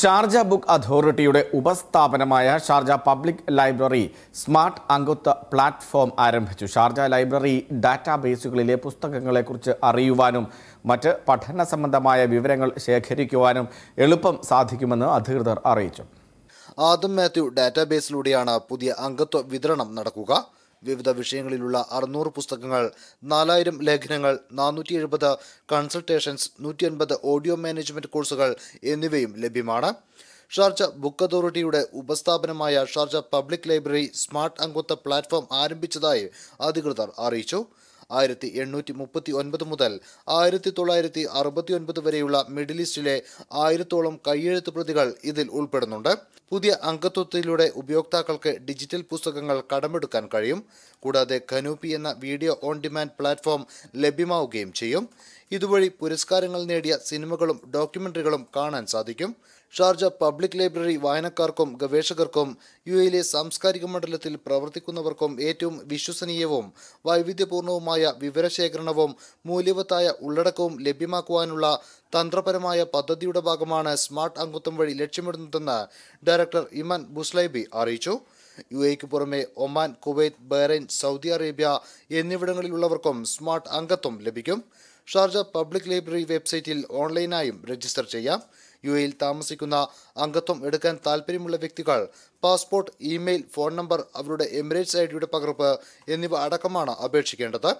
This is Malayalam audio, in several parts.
ഷാർജ ബുക്ക് അതോറിറ്റിയുടെ ഉപസ്ഥാപനമായ ഷാർജ പബ്ലിക് ലൈബ്രറി സ്മാർട്ട് അംഗത്വ പ്ലാറ്റ്ഫോം ആരംഭിച്ചു ഷാർജ ലൈബ്രറി ഡാറ്റാബേസുകളിലെ പുസ്തകങ്ങളെക്കുറിച്ച് അറിയുവാനും മറ്റ് പഠന സംബന്ധമായ വിവരങ്ങൾ ശേഖരിക്കുവാനും എളുപ്പം സാധിക്കുമെന്ന് അധികൃതർ അറിയിച്ചു ആദം മാത്യു ഡാറ്റാബേസിലൂടെയാണ് പുതിയ അംഗത്വ വിതരണം നടക്കുക വിവിധ വിഷയങ്ങളിലുള്ള അറുന്നൂറ് പുസ്തകങ്ങൾ നാലായിരം ലേഖനങ്ങൾ നാനൂറ്റി എഴുപത് കൺസൾട്ടേഷൻസ് നൂറ്റി അൻപത് ഓഡിയോ മാനേജ്മെന്റ് കോഴ്സുകൾ എന്നിവയും ലഭ്യമാണ് ഷാർജ ബുക്ക് അതോറിറ്റിയുടെ ഉപസ്ഥാപനമായ ഷാർജ പബ്ലിക് ലൈബ്രറി സ്മാർട്ട് അംഗത്വ പ്ലാറ്റ്ഫോം ആരംഭിച്ചതായി അധികൃതർ അറിയിച്ചു ആയിരത്തി എണ്ണൂറ്റി മുപ്പത്തി ഒൻപത് മുതൽ ആയിരത്തി തൊള്ളായിരത്തി അറുപത്തി ഒൻപത് വരെയുള്ള മിഡിൽ ഈസ്റ്റിലെ ആയിരത്തോളം കയ്യെഴുത്ത് പ്രതികൾ ഇതിൽ ഉൾപ്പെടുന്നുണ്ട് പുതിയ അംഗത്വത്തിലൂടെ ഉപയോക്താക്കൾക്ക് ഡിജിറ്റൽ പുസ്തകങ്ങൾ കടമെടുക്കാൻ കഴിയും കൂടാതെ ഖനൂപി എന്ന വീഡിയോ ഓൺ ഡിമാൻഡ് പ്ലാറ്റ്ഫോം ലഭ്യമാവുകയും ചെയ്യും ഇതുവഴി പുരസ്കാരങ്ങൾ നേടിയ സിനിമകളും ഡോക്യുമെന്ററികളും കാണാൻ സാധിക്കും ഷാർജ പബ്ലിക് ലൈബ്രറി വായനക്കാർക്കും ഗവേഷകർക്കും യു എയിലെ സാംസ്കാരിക മണ്ഡലത്തിൽ പ്രവർത്തിക്കുന്നവർക്കും ഏറ്റവും വിശ്വസനീയവും വൈവിധ്യപൂർണവുമായ വിവരശേഖരണവും മൂല്യവത്തായ ഉള്ളടക്കവും ലഭ്യമാക്കുവാനുള്ള തന്ത്രപരമായ പദ്ധതിയുടെ ഭാഗമാണ് സ്മാർട്ട് അംഗത്വം വഴി ലക്ഷ്യമിടുന്നതെന്ന് ഡയറക്ടർ ഇമാൻ ബുസ്ലൈബി അറിയിച്ചു യു എക്ക് പുറമെ Oman Kuwait Bahrain Saudi Arabia എന്നിവിടങ്ങളിലുള്ളവർക്കും സ്മാർട്ട് അംഗത്വം ലഭിക്കും ഷാർജ പബ്ലിക് ലൈബ്രറി വെബ്സൈറ്റിൽ ഓൺലൈനായും രജിസ്റ്റർ ചെയ്യാം യു എയിൽ താമസിക്കുന്ന അംഗത്വം എടുക്കാൻ താൽപ്പര്യമുള്ള വ്യക്തികൾ പാസ്പോർട്ട് ഇമെയിൽ ഫോൺ നമ്പർ അവരുടെ എമിറേറ്റ്സ് ഐ ഡിയുടെ പകർപ്പ് എന്നിവ അടക്കമാണ് അപേക്ഷിക്കേണ്ടത്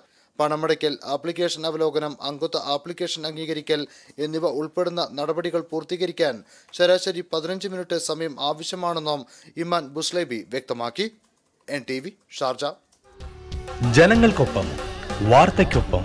പണമടയ്ക്കൽ ആപ്ലിക്കേഷൻ അവലോകനം അംഗത്വ ആപ്ലിക്കേഷൻ അംഗീകരിക്കൽ എന്നിവ ഉൾപ്പെടുന്ന നടപടികൾ പൂർത്തീകരിക്കാൻ ശരാശരി പതിനഞ്ച് മിനിറ്റ് സമയം ആവശ്യമാണെന്നും ഇമാൻ ബുസ്ലൈബി വ്യക്തമാക്കി എൻ ടി വി ഷാർജ ജനങ്ങൾക്കൊപ്പം വാർത്തയ്ക്കൊപ്പം